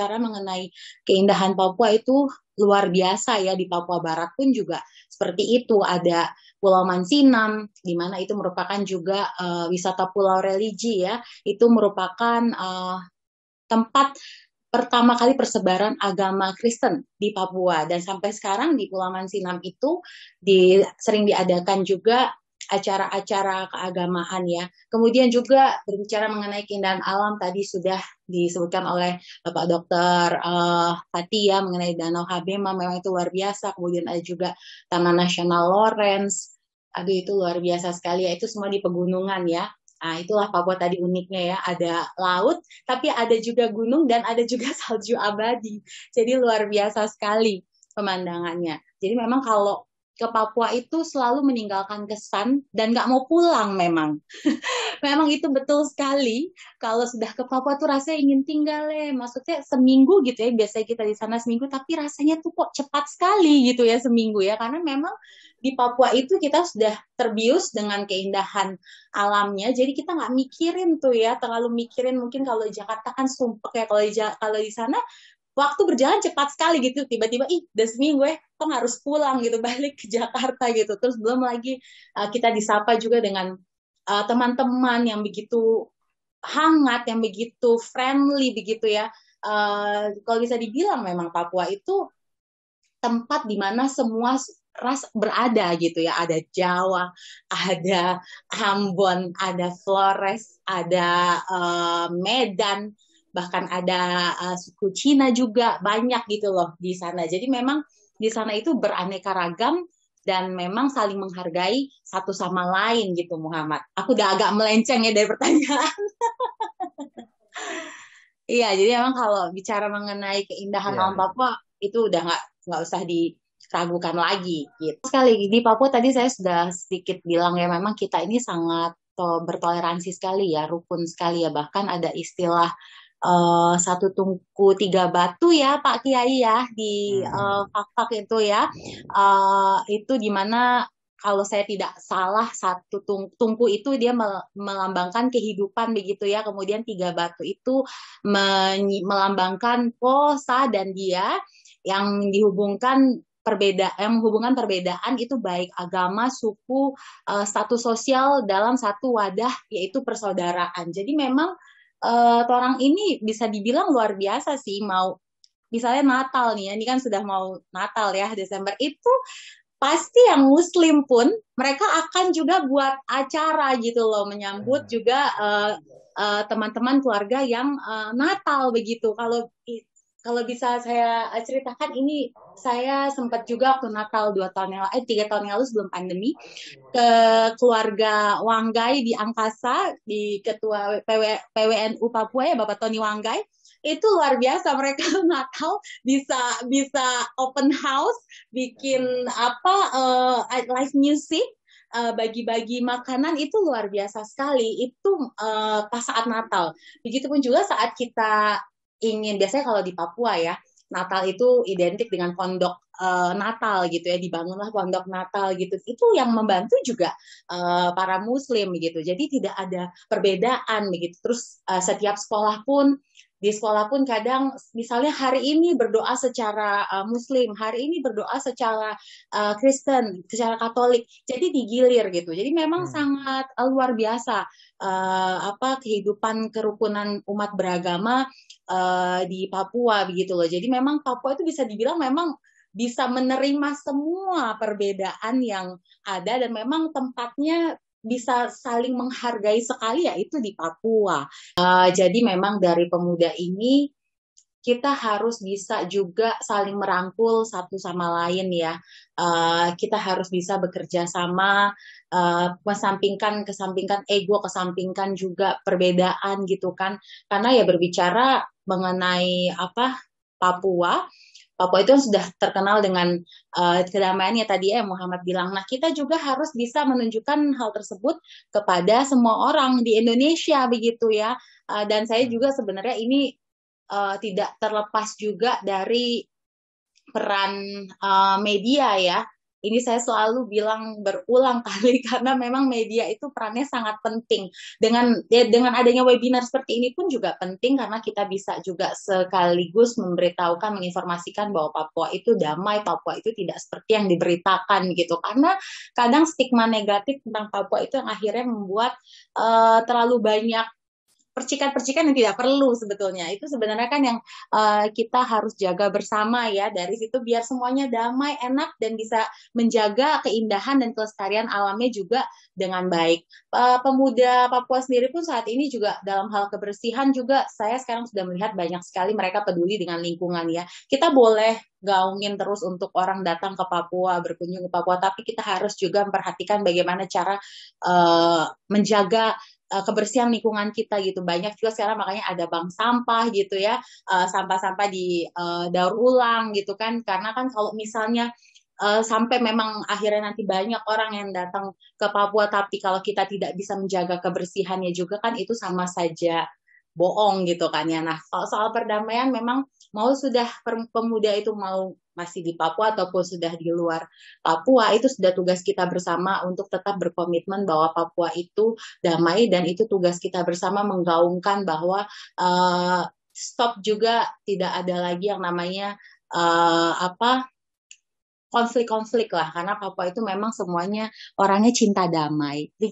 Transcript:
bicara mengenai keindahan Papua itu luar biasa ya di Papua Barat pun juga seperti itu ada Pulau Mansinam di mana itu merupakan juga uh, wisata pulau religi ya itu merupakan uh, tempat pertama kali persebaran agama Kristen di Papua dan sampai sekarang di Pulau Mansinam itu di, sering diadakan juga acara-acara keagamaan ya. Kemudian juga berbicara mengenai keindahan alam tadi sudah disebutkan oleh Bapak Dokter uh, eh, Fatia mengenai Danau Habema memang itu luar biasa. Kemudian ada juga Taman Nasional Lawrence. Aduh itu luar biasa sekali ya. Itu semua di pegunungan ya. Nah, itulah Papua tadi uniknya ya, ada laut, tapi ada juga gunung dan ada juga salju abadi. Jadi luar biasa sekali pemandangannya. Jadi memang kalau ke Papua itu selalu meninggalkan kesan dan nggak mau pulang memang. memang itu betul sekali. Kalau sudah ke Papua tuh rasanya ingin tinggal ya. Maksudnya seminggu gitu ya. Biasanya kita di sana seminggu tapi rasanya tuh kok cepat sekali gitu ya seminggu ya. Karena memang di Papua itu kita sudah terbius dengan keindahan alamnya. Jadi kita nggak mikirin tuh ya. Terlalu mikirin mungkin kalau Jakarta kan sumpah ya. Kalau di, kalau di sana waktu berjalan cepat sekali gitu tiba-tiba ih udah seminggu ya kok harus pulang gitu balik ke Jakarta gitu terus belum lagi uh, kita disapa juga dengan teman eh, teman-teman yang begitu hangat yang begitu friendly begitu ya uh, kalau bisa dibilang memang Papua itu tempat di mana semua ras berada gitu ya ada Jawa ada Ambon ada Flores ada uh, Medan bahkan ada uh, suku Cina juga banyak gitu loh di sana. Jadi memang di sana itu beraneka ragam dan memang saling menghargai satu sama lain gitu Muhammad. Aku udah agak melenceng ya dari pertanyaan. Iya, jadi emang kalau bicara mengenai keindahan yeah. alam Papua itu udah nggak nggak usah diragukan lagi. Gitu. Sekali di Papua tadi saya sudah sedikit bilang ya memang kita ini sangat bertoleransi sekali ya, rukun sekali ya. Bahkan ada istilah uh, satu tungku tiga batu ya Pak Kiai ya di uh, hmm. eh, fak itu ya uh, itu dimana kalau saya tidak salah satu tung tungku itu dia melambangkan kehidupan begitu ya kemudian tiga batu itu melambangkan posa dan dia yang dihubungkan perbeda yang menghubungkan perbedaan itu baik agama, suku, status sosial dalam satu wadah yaitu persaudaraan. Jadi memang uh, eh, orang ini bisa dibilang luar biasa sih mau misalnya Natal nih ya, ini kan sudah mau Natal ya Desember itu pasti yang Muslim pun mereka akan juga buat acara gitu loh menyambut iya. juga eh, eh, teman-teman uh, uh, keluarga yang uh, Natal begitu. Kalau kalau bisa saya eh, ceritakan ini saya sempat juga waktu Natal dua tahun yang lalu, eh tiga tahun yang lalu sebelum pandemi ke keluarga Wanggai di Angkasa di ketua PW, PWNU Papua ya Bapak Tony Wanggai itu luar biasa mereka Natal bisa bisa open house bikin apa uh, live music eh, bagi-bagi uh, makanan itu luar biasa sekali itu uh, pas saat Natal. Begitupun juga saat kita ingin biasanya kalau di Papua ya Natal itu identik dengan pondok uh, Natal gitu ya dibangunlah pondok Natal gitu itu yang membantu juga uh, para Muslim gitu jadi tidak ada perbedaan begitu terus uh, setiap sekolah pun di sekolah pun kadang misalnya hari ini berdoa secara uh, muslim, hari ini berdoa secara uh, Kristen, secara Katolik. Jadi digilir gitu. Jadi memang hmm. sangat uh, luar biasa uh, apa kehidupan kerukunan umat beragama uh, di Papua begitu loh. Jadi memang Papua itu bisa dibilang memang bisa menerima semua perbedaan yang ada dan memang tempatnya bisa saling menghargai sekali ya itu di Papua. Uh, jadi memang dari pemuda ini kita harus bisa juga saling merangkul satu sama lain ya. Uh, kita harus bisa bekerja sama, uh, eh, kesampingkan kesampingkan ego, kesampingkan juga perbedaan gitu kan. Karena ya berbicara mengenai apa Papua Papua itu sudah terkenal dengan uh, kedamaiannya tadi ya Muhammad bilang. Nah kita juga harus bisa menunjukkan hal tersebut kepada semua orang di Indonesia begitu ya. Uh, dan saya juga sebenarnya ini uh, tidak terlepas juga dari peran uh, media ya ini saya selalu bilang berulang kali karena memang media itu perannya sangat penting. Dengan ya, dengan adanya webinar seperti ini pun juga penting karena kita bisa juga sekaligus memberitahukan, menginformasikan bahwa Papua itu damai, Papua itu tidak seperti yang diberitakan gitu. Karena kadang stigma negatif tentang Papua itu yang akhirnya membuat uh, terlalu banyak percikan-percikan yang tidak perlu sebetulnya itu sebenarnya kan yang uh, kita harus jaga bersama ya dari situ biar semuanya damai enak dan bisa menjaga keindahan dan kelestarian alamnya juga dengan baik uh, pemuda Papua sendiri pun saat ini juga dalam hal kebersihan juga saya sekarang sudah melihat banyak sekali mereka peduli dengan lingkungan ya kita boleh gaungin terus untuk orang datang ke Papua berkunjung ke Papua tapi kita harus juga memperhatikan bagaimana cara uh, menjaga Eh, kebersihan lingkungan kita gitu. Banyak juga sekarang makanya ada bank sampah gitu ya, sampah eh, sampah-sampah di uh, daur ulang gitu kan. Karena kan kalau misalnya uh, sampai memang akhirnya nanti banyak orang yang datang ke Papua tapi kalau kita tidak bisa menjaga kebersihannya juga kan itu sama saja bohong gitu kan ya. Nah, kalau soal perdamaian memang mau sudah pemuda itu mau masih di Papua ataupun sudah di luar Papua itu sudah tugas kita bersama untuk tetap berkomitmen bahwa Papua itu damai dan itu tugas kita bersama menggaungkan bahwa uh, stop juga tidak ada lagi yang namanya uh, apa konflik-konflik lah karena Papua itu memang semuanya orangnya cinta damai.